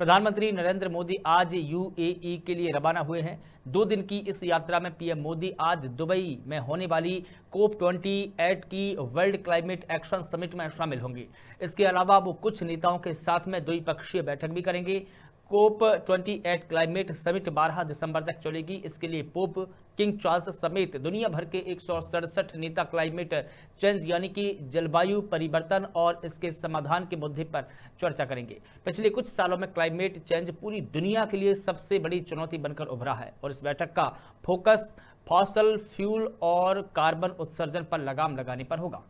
प्रधानमंत्री नरेंद्र मोदी आज यूएई के लिए रवाना हुए हैं दो दिन की इस यात्रा में पीएम मोदी आज दुबई में होने वाली कोप ट्वेंटी एट की वर्ल्ड क्लाइमेट एक्शन समिट में शामिल होंगे इसके अलावा वो कुछ नेताओं के साथ में द्विपक्षीय बैठक भी करेंगे कोप 28 क्लाइमेट समिट 12 दिसंबर तक चलेगी इसके लिए पोप किंग चार्ल्स समेत दुनिया भर के एक नेता क्लाइमेट चेंज यानी कि जलवायु परिवर्तन और इसके समाधान के मुद्दे पर चर्चा करेंगे पिछले कुछ सालों में क्लाइमेट चेंज पूरी दुनिया के लिए सबसे बड़ी चुनौती बनकर उभरा है और इस बैठक का फोकस फॉसल फ्यूल और कार्बन उत्सर्जन पर लगाम लगाने पर होगा